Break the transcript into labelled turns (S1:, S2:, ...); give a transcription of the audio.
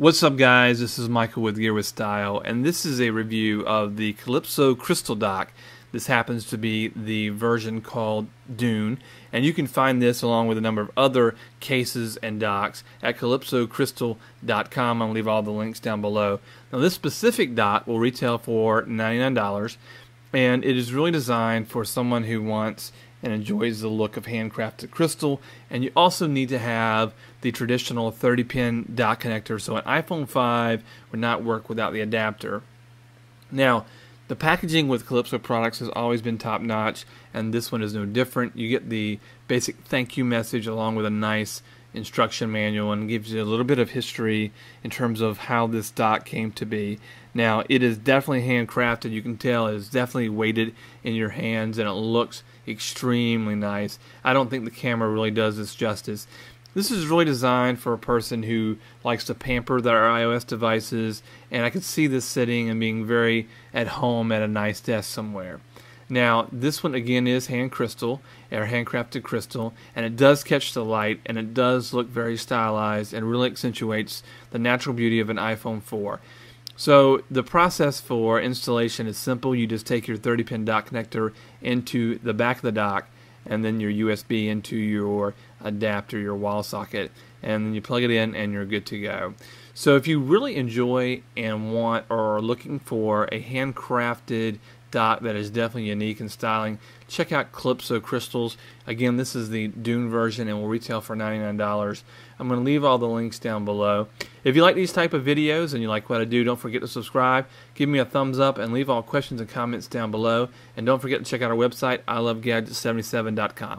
S1: What's up, guys? This is Michael with Gear with Style, and this is a review of the Calypso Crystal Dock. This happens to be the version called Dune, and you can find this along with a number of other cases and docks at calypsocrystal.com. I'll leave all the links down below. Now, this specific dock will retail for $99, and it is really designed for someone who wants and enjoys the look of handcrafted crystal. And you also need to have the traditional 30 pin dock connector. So an iPhone 5 would not work without the adapter. Now, the packaging with Calypso products has always been top notch, and this one is no different. You get the basic thank you message along with a nice instruction manual and gives you a little bit of history in terms of how this dock came to be. Now it is definitely handcrafted. You can tell it is definitely weighted in your hands and it looks extremely nice. I don't think the camera really does this justice. This is really designed for a person who likes to pamper their iOS devices and I could see this sitting and being very at home at a nice desk somewhere. Now, this one again is hand crystal or handcrafted crystal, and it does catch the light and it does look very stylized and really accentuates the natural beauty of an iPhone 4. So the process for installation is simple. You just take your 30 pin dock connector into the back of the dock and then your USB into your adapter, your wall socket, and then you plug it in and you're good to go. So if you really enjoy and want or are looking for a handcrafted dot that is definitely unique in styling, check out Calypso Crystals. Again, this is the Dune version and will retail for $99. I'm going to leave all the links down below. If you like these type of videos and you like what I do, don't forget to subscribe, give me a thumbs up, and leave all questions and comments down below. And don't forget to check out our website, ilovegadget77.com.